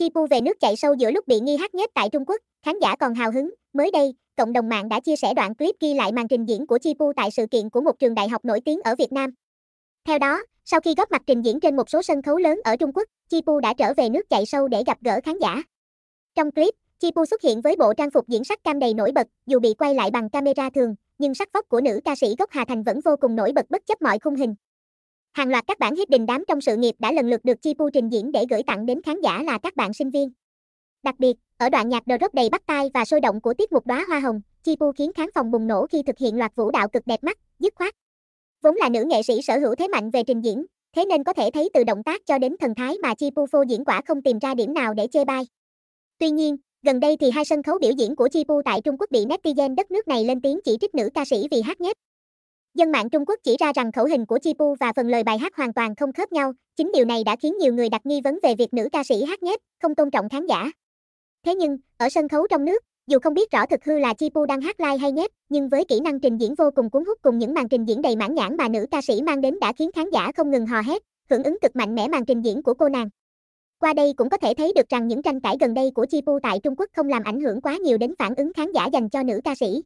Chi Pu về nước chạy sâu giữa lúc bị nghi hát nhất tại Trung Quốc, khán giả còn hào hứng. Mới đây, cộng đồng mạng đã chia sẻ đoạn clip ghi lại màn trình diễn của Chi Pu tại sự kiện của một trường đại học nổi tiếng ở Việt Nam. Theo đó, sau khi góp mặt trình diễn trên một số sân khấu lớn ở Trung Quốc, Chi Pu đã trở về nước chạy sâu để gặp gỡ khán giả. Trong clip, Chi Pu xuất hiện với bộ trang phục diễn sắc cam đầy nổi bật, dù bị quay lại bằng camera thường, nhưng sắc vóc của nữ ca sĩ gốc Hà Thành vẫn vô cùng nổi bật bất chấp mọi khung hình. Hàng loạt các bản hit đình đám trong sự nghiệp đã lần lượt được Chi Pu trình diễn để gửi tặng đến khán giả là các bạn sinh viên. Đặc biệt, ở đoạn nhạc The Rock đầy bắt tay và sôi động của tiết mục đóa hoa hồng, Chi Pu khiến khán phòng bùng nổ khi thực hiện loạt vũ đạo cực đẹp mắt, dứt khoát. Vốn là nữ nghệ sĩ sở hữu thế mạnh về trình diễn, thế nên có thể thấy từ động tác cho đến thần thái mà Chi Pu phô diễn quả không tìm ra điểm nào để chê bai. Tuy nhiên, gần đây thì hai sân khấu biểu diễn của Chi Pu tại Trung Quốc bị netizen đất nước này lên tiếng chỉ trích nữ ca sĩ vì hát nhép. Dân mạng Trung Quốc chỉ ra rằng khẩu hình của Chi Pu và phần lời bài hát hoàn toàn không khớp nhau, chính điều này đã khiến nhiều người đặt nghi vấn về việc nữ ca sĩ hát nhép, không tôn trọng khán giả. Thế nhưng, ở sân khấu trong nước, dù không biết rõ thực hư là Chi Pu đang hát live hay nhép, nhưng với kỹ năng trình diễn vô cùng cuốn hút cùng những màn trình diễn đầy mãn nhãn mà nữ ca sĩ mang đến đã khiến khán giả không ngừng hò hét, hưởng ứng cực mạnh mẽ màn trình diễn của cô nàng. Qua đây cũng có thể thấy được rằng những tranh cãi gần đây của Chi Pu tại Trung Quốc không làm ảnh hưởng quá nhiều đến phản ứng khán giả dành cho nữ ca sĩ.